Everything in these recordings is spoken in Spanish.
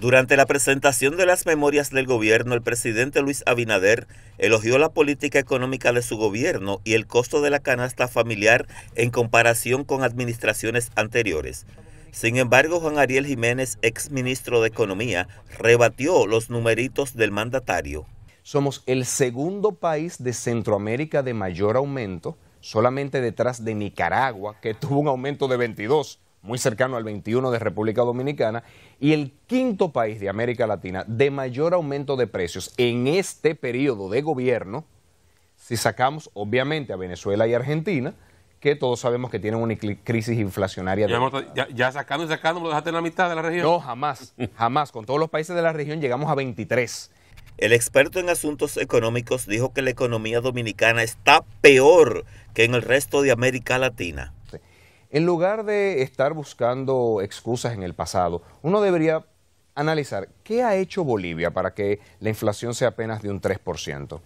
Durante la presentación de las memorias del gobierno, el presidente Luis Abinader elogió la política económica de su gobierno y el costo de la canasta familiar en comparación con administraciones anteriores. Sin embargo, Juan Ariel Jiménez, ex ministro de Economía, rebatió los numeritos del mandatario. Somos el segundo país de Centroamérica de mayor aumento, solamente detrás de Nicaragua, que tuvo un aumento de 22 muy cercano al 21 de República Dominicana, y el quinto país de América Latina de mayor aumento de precios en este periodo de gobierno, si sacamos obviamente a Venezuela y Argentina, que todos sabemos que tienen una crisis inflacionaria. Ya, ya, ya sacando y sacando, lo dejaste en la mitad de la región. No, jamás, jamás. Con todos los países de la región llegamos a 23. El experto en asuntos económicos dijo que la economía dominicana está peor que en el resto de América Latina. En lugar de estar buscando excusas en el pasado, uno debería analizar qué ha hecho Bolivia para que la inflación sea apenas de un 3%.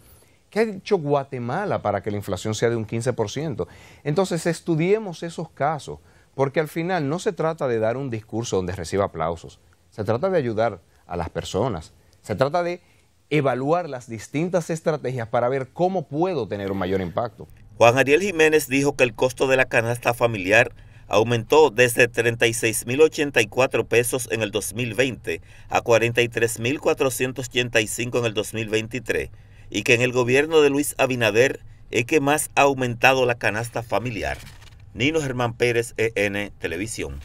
¿Qué ha hecho Guatemala para que la inflación sea de un 15%? Entonces estudiemos esos casos, porque al final no se trata de dar un discurso donde reciba aplausos, se trata de ayudar a las personas, se trata de evaluar las distintas estrategias para ver cómo puedo tener un mayor impacto. Juan Ariel Jiménez dijo que el costo de la canasta familiar aumentó desde 36.084 pesos en el 2020 a 43.485 en el 2023 y que en el gobierno de Luis Abinader es que más ha aumentado la canasta familiar. Nino Germán Pérez, EN Televisión.